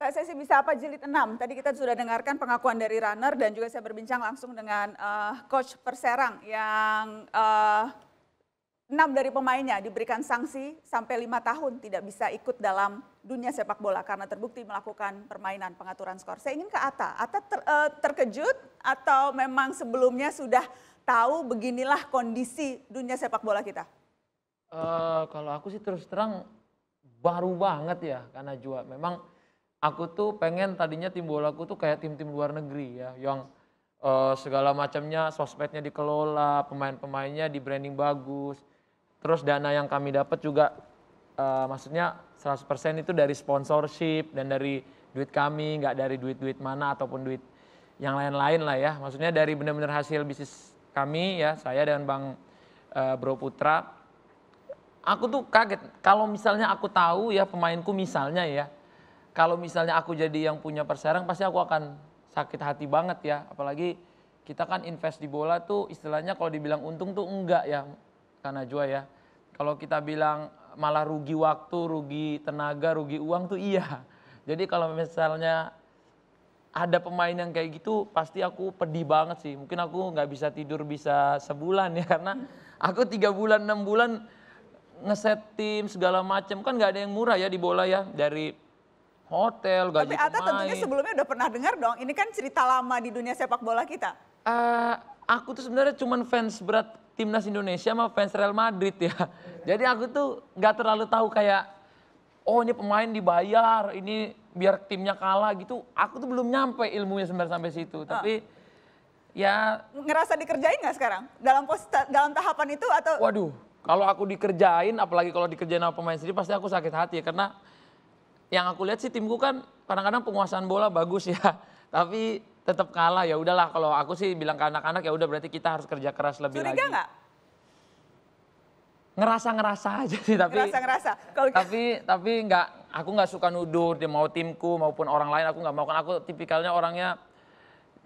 Pak eh, Sesi bisa apa jilid 6? Tadi kita sudah dengarkan pengakuan dari runner dan juga saya berbincang langsung dengan uh, coach Perserang yang uh, eh, 6 dari pemainnya diberikan sanksi sampai lima tahun tidak bisa ikut dalam dunia sepak bola karena terbukti melakukan permainan pengaturan skor. Saya ingin ke Ata. Ata ter, uh, terkejut atau memang sebelumnya sudah tahu beginilah kondisi dunia sepak bola kita? Uh, kalau aku sih terus terang baru banget ya karena juga memang aku tuh pengen tadinya tim bola aku tuh kayak tim-tim luar negeri ya yang uh, segala macamnya sosmednya dikelola, pemain-pemainnya di branding bagus. Terus dana yang kami dapat juga uh, maksudnya 100% itu dari sponsorship dan dari duit kami, nggak dari duit-duit mana ataupun duit yang lain-lain lah ya. Maksudnya dari benar-benar hasil bisnis kami ya, saya dan Bang uh, Bro Putra. Aku tuh kaget kalau misalnya aku tahu ya pemainku misalnya ya kalau misalnya aku jadi yang punya Perserang pasti aku akan sakit hati banget ya. Apalagi kita kan invest di bola tuh istilahnya kalau dibilang untung tuh enggak ya karena jua ya. Kalau kita bilang malah rugi waktu, rugi tenaga, rugi uang tuh iya. Jadi kalau misalnya ada pemain yang kayak gitu pasti aku pedih banget sih. Mungkin aku nggak bisa tidur bisa sebulan ya karena aku tiga bulan enam bulan ngeset tim segala macam kan nggak ada yang murah ya di bola ya dari hotel, gaji Tapi Ata pemain. tentunya sebelumnya udah pernah dengar dong, ini kan cerita lama di dunia sepak bola kita. Uh, aku tuh sebenarnya cuma fans berat timnas Indonesia sama fans Real Madrid ya. Jadi aku tuh nggak terlalu tahu kayak oh ini pemain dibayar, ini biar timnya kalah gitu. Aku tuh belum nyampe ilmunya sebenarnya sampai situ. Uh. Tapi ya ngerasa dikerjain nggak sekarang dalam pos dalam tahapan itu atau waduh kalau aku dikerjain apalagi kalau dikerjain sama pemain sendiri pasti aku sakit hati ya karena yang aku lihat sih timku kan kadang-kadang penguasaan bola bagus ya, tapi tetap kalah ya udahlah kalau aku sih bilang ke anak-anak ya udah berarti kita harus kerja keras lebih Curiga lagi. Ngerasa-ngerasa aja sih tapi ngerasa-ngerasa. kalo... tapi tapi nggak aku nggak suka nuduh dia mau timku maupun orang lain aku nggak mau kan aku tipikalnya orangnya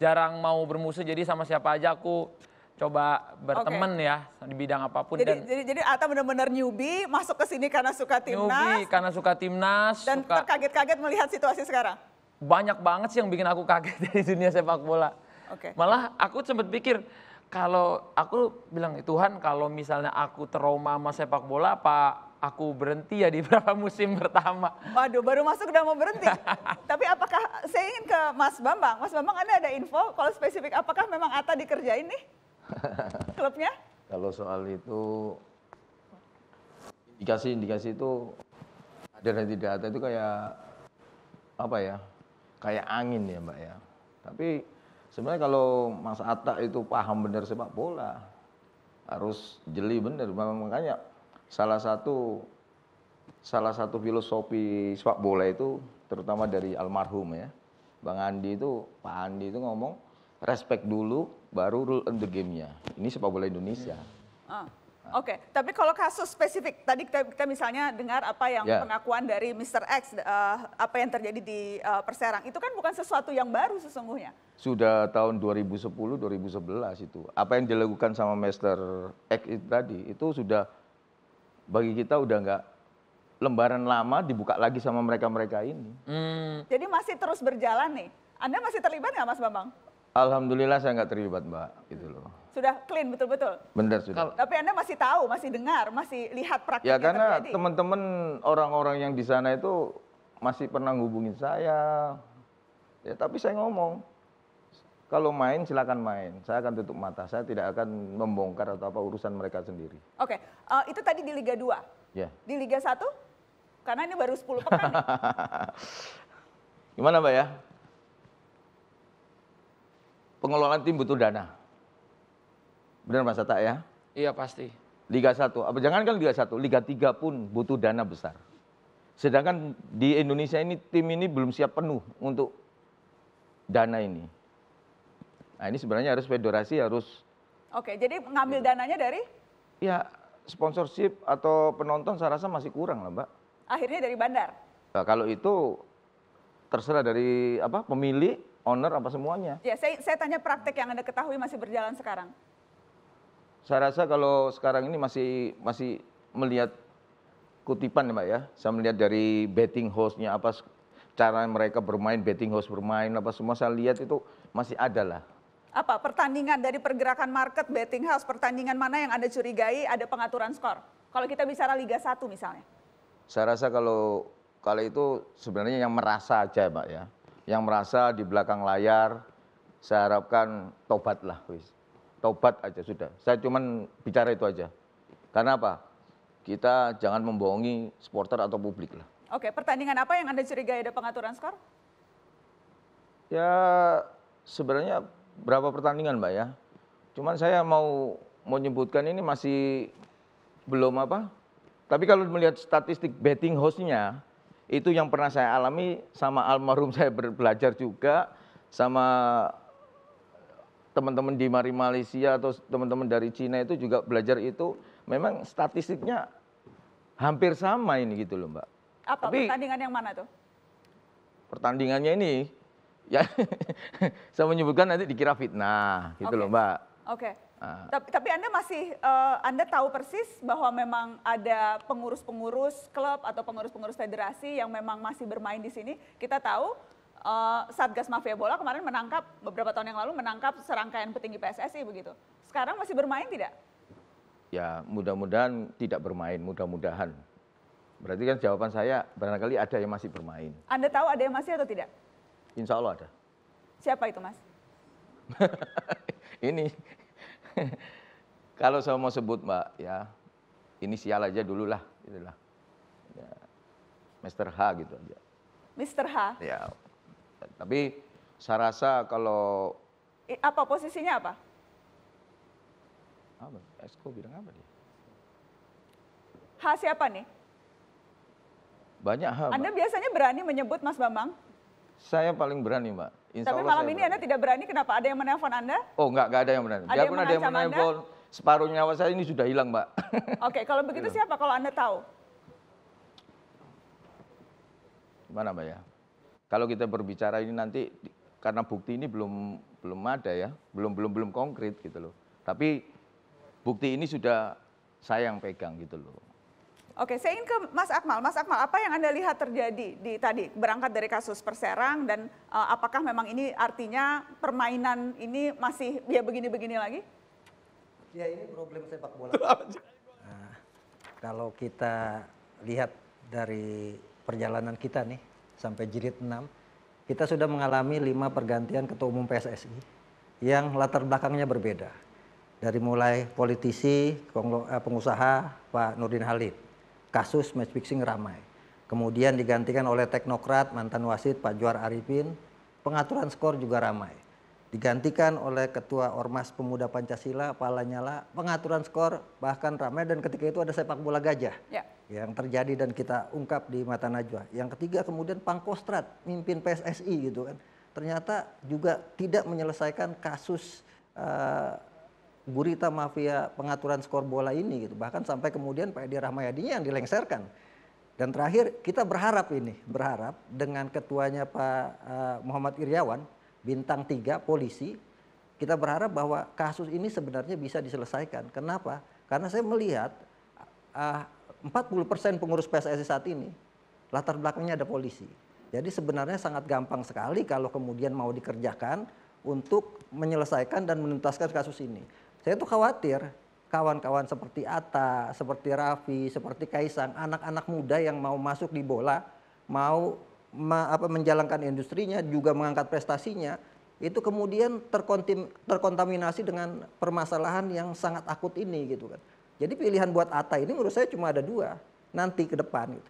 jarang mau bermusuh jadi sama siapa aja aku coba berteman okay. ya di bidang apapun. Jadi, dan, jadi, jadi Ata benar-benar newbie masuk ke sini karena suka timnas. Newbie karena suka timnas. Dan suka... terkaget-kaget melihat situasi sekarang. Banyak banget sih yang bikin aku kaget dari dunia sepak bola. Okay. Malah aku sempat pikir kalau aku bilang Tuhan kalau misalnya aku trauma sama sepak bola apa aku berhenti ya di berapa musim pertama. Waduh, baru masuk udah mau berhenti. Tapi apakah saya ingin ke Mas Bambang? Mas Bambang, Anda ada info kalau spesifik apakah memang Ata dikerjain nih? Klubnya? Kalau soal itu indikasi-indikasi itu ada dan tidak ada itu kayak apa ya? Kayak angin ya mbak ya. Tapi sebenarnya kalau Mas Atta itu paham benar sepak bola harus jeli benar. Makanya salah satu salah satu filosofi sepak bola itu terutama dari almarhum ya. Bang Andi itu, Pak Andi itu ngomong respect dulu, baru rule and the game-nya. Ini sepak bola Indonesia. Hmm. Ah. Oke, okay. tapi kalau kasus spesifik tadi kita, kita misalnya dengar apa yang yeah. pengakuan dari Mr. X uh, apa yang terjadi di uh, Perserang itu kan bukan sesuatu yang baru sesungguhnya. Sudah tahun 2010 2011 itu. Apa yang dilakukan sama Mr. X itu tadi itu sudah bagi kita udah nggak lembaran lama dibuka lagi sama mereka-mereka ini. Hmm. Jadi masih terus berjalan nih. Anda masih terlibat nggak Mas Bambang? Alhamdulillah saya nggak terlibat mbak, gitu loh. Sudah clean betul-betul. Benar sudah. Tapi anda masih tahu, masih dengar, masih lihat praktek. Ya karena teman-teman orang-orang yang di sana itu masih pernah hubungin saya. Ya tapi saya ngomong, kalau main silakan main. Saya akan tutup mata, saya tidak akan membongkar atau apa urusan mereka sendiri. Oke, okay. uh, eh, itu tadi di Liga 2. Ya. Yeah. Di Liga 1? Karena ini baru 10 pekan. Gimana mbak ya? pengelolaan tim butuh dana. Benar Mas Atta ya? Iya pasti. Liga 1, apa jangan kan Liga 1, Liga 3 pun butuh dana besar. Sedangkan di Indonesia ini tim ini belum siap penuh untuk dana ini. Nah, ini sebenarnya harus federasi harus Oke, jadi ngambil gitu. dananya dari Ya, sponsorship atau penonton saya rasa masih kurang lah, Mbak. Akhirnya dari bandar. Nah, kalau itu terserah dari apa pemilik owner apa semuanya. Ya, saya, saya tanya praktek yang Anda ketahui masih berjalan sekarang. Saya rasa kalau sekarang ini masih masih melihat kutipan ya Mbak ya. Saya melihat dari betting house apa cara mereka bermain, betting house bermain apa semua saya lihat itu masih ada lah. Apa pertandingan dari pergerakan market betting house pertandingan mana yang Anda curigai ada pengaturan skor? Kalau kita bicara Liga 1 misalnya. Saya rasa kalau kalau itu sebenarnya yang merasa aja Mbak ya yang merasa di belakang layar, saya harapkan tobatlah, wis. Tobat aja sudah. Saya cuman bicara itu aja. Karena apa? Kita jangan membohongi supporter atau publik lah. Oke, pertandingan apa yang Anda curigai ada pengaturan skor? Ya, sebenarnya berapa pertandingan, Mbak ya? Cuman saya mau menyebutkan ini masih belum apa? Tapi kalau melihat statistik betting hostnya, itu yang pernah saya alami sama almarhum saya belajar juga sama teman-teman di mari Malaysia atau teman-teman dari Cina itu juga belajar itu memang statistiknya hampir sama ini gitu loh mbak. Apa Tapi, pertandingan yang mana tuh? Pertandingannya ini ya saya menyebutkan nanti dikira fitnah gitu okay. loh mbak. Oke. Okay. Ah. tapi, tapi Anda masih, uh, Anda tahu persis bahwa memang ada pengurus-pengurus klub atau pengurus-pengurus federasi yang memang masih bermain di sini. Kita tahu uh, Satgas Mafia Bola kemarin menangkap, beberapa tahun yang lalu menangkap serangkaian petinggi PSSI begitu. Sekarang masih bermain tidak? Ya mudah-mudahan tidak bermain, mudah-mudahan. Berarti kan jawaban saya barangkali ada yang masih bermain. Anda tahu ada yang masih atau tidak? Insya Allah ada. Siapa itu mas? Ini Kalau saya mau sebut mbak, ya ini sial aja dulu gitu lah, itulah. Ya, Mr. H gitu aja. Mr. H. Ya, tapi saya rasa kalau eh, apa posisinya apa? Apa? Esko bilang apa dia? H siapa nih? Banyak hal Anda biasanya berani menyebut Mas Bambang? Saya paling berani, Mbak. Insya Tapi Allah malam ini Anda tidak berani, kenapa? Ada yang menelpon Anda? Oh, enggak, enggak ada yang menelpon. Ada Biarpun yang ada yang menelpon, separuh nyawa saya ini sudah hilang, Mbak. Oke, okay, kalau begitu siapa kalau Anda tahu? Gimana, Mbak ya? Kalau kita berbicara ini nanti karena bukti ini belum belum ada ya, belum belum belum konkret gitu loh. Tapi bukti ini sudah saya yang pegang gitu loh. Oke, saya ingin ke Mas Akmal. Mas Akmal, apa yang Anda lihat terjadi di tadi berangkat dari kasus Perserang dan uh, apakah memang ini artinya permainan ini masih ya begini-begini lagi? Ya, ini problem sepak bola. Nah, kalau kita lihat dari perjalanan kita nih sampai jilid 6, kita sudah mengalami lima pergantian ketua umum PSSI yang latar belakangnya berbeda. Dari mulai politisi, eh, pengusaha Pak Nurdin Halid kasus match fixing ramai. Kemudian digantikan oleh teknokrat mantan wasit Pak Juar Arifin, pengaturan skor juga ramai. Digantikan oleh Ketua Ormas Pemuda Pancasila, Pak Lanyala, pengaturan skor bahkan ramai dan ketika itu ada sepak bola gajah ya. yang terjadi dan kita ungkap di Mata Najwa. Yang ketiga kemudian Pangkostrat, mimpin PSSI gitu kan. Ternyata juga tidak menyelesaikan kasus eh, gurita mafia pengaturan skor bola ini gitu. Bahkan sampai kemudian Pak Edi Rahmayadinya yang dilengserkan. Dan terakhir kita berharap ini, berharap dengan ketuanya Pak eh, Muhammad Iryawan, bintang tiga polisi, kita berharap bahwa kasus ini sebenarnya bisa diselesaikan. Kenapa? Karena saya melihat uh, persen pengurus PSSI saat ini latar belakangnya ada polisi. Jadi sebenarnya sangat gampang sekali kalau kemudian mau dikerjakan untuk menyelesaikan dan menuntaskan kasus ini. Saya tuh khawatir kawan-kawan seperti Ata, seperti Raffi, seperti Kaisang, anak-anak muda yang mau masuk di bola, mau ma apa, menjalankan industrinya, juga mengangkat prestasinya, itu kemudian terkontaminasi dengan permasalahan yang sangat akut ini gitu kan. Jadi pilihan buat Ata ini menurut saya cuma ada dua nanti ke depan gitu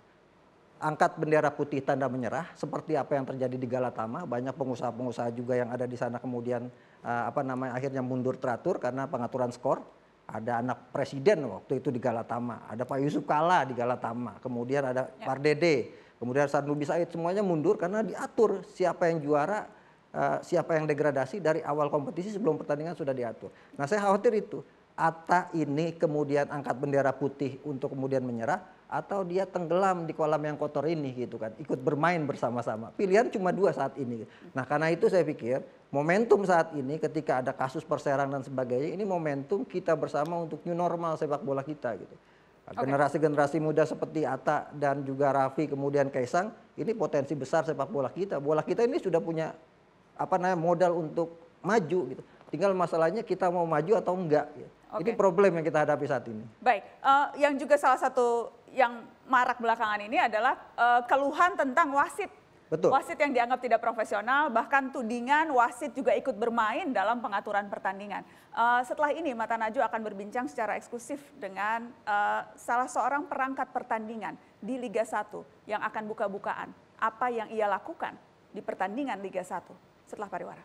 angkat bendera putih tanda menyerah seperti apa yang terjadi di Galatama banyak pengusaha-pengusaha juga yang ada di sana kemudian uh, apa namanya akhirnya mundur teratur karena pengaturan skor ada anak presiden waktu itu di Galatama ada Pak Yusuf Kala di Galatama kemudian ada ya. Pardede kemudian Sarnubi Said semuanya mundur karena diatur siapa yang juara uh, siapa yang degradasi dari awal kompetisi sebelum pertandingan sudah diatur nah saya khawatir itu Atta ini kemudian angkat bendera putih untuk kemudian menyerah atau dia tenggelam di kolam yang kotor ini gitu kan ikut bermain bersama-sama pilihan cuma dua saat ini nah karena itu saya pikir momentum saat ini ketika ada kasus perserang dan sebagainya ini momentum kita bersama untuk new normal sepak bola kita gitu generasi-generasi muda seperti Ata dan juga Raffi kemudian Kaisang ini potensi besar sepak bola kita bola kita ini sudah punya apa namanya modal untuk maju gitu tinggal masalahnya kita mau maju atau enggak gitu. Okay. Ini problem yang kita hadapi saat ini. Baik, uh, yang juga salah satu yang marak belakangan ini adalah uh, keluhan tentang wasit. Betul. Wasit yang dianggap tidak profesional, bahkan tudingan wasit juga ikut bermain dalam pengaturan pertandingan. Uh, setelah ini, Mata Najwa akan berbincang secara eksklusif dengan uh, salah seorang perangkat pertandingan di Liga 1 yang akan buka-bukaan. Apa yang ia lakukan di pertandingan Liga 1 setelah pariwara.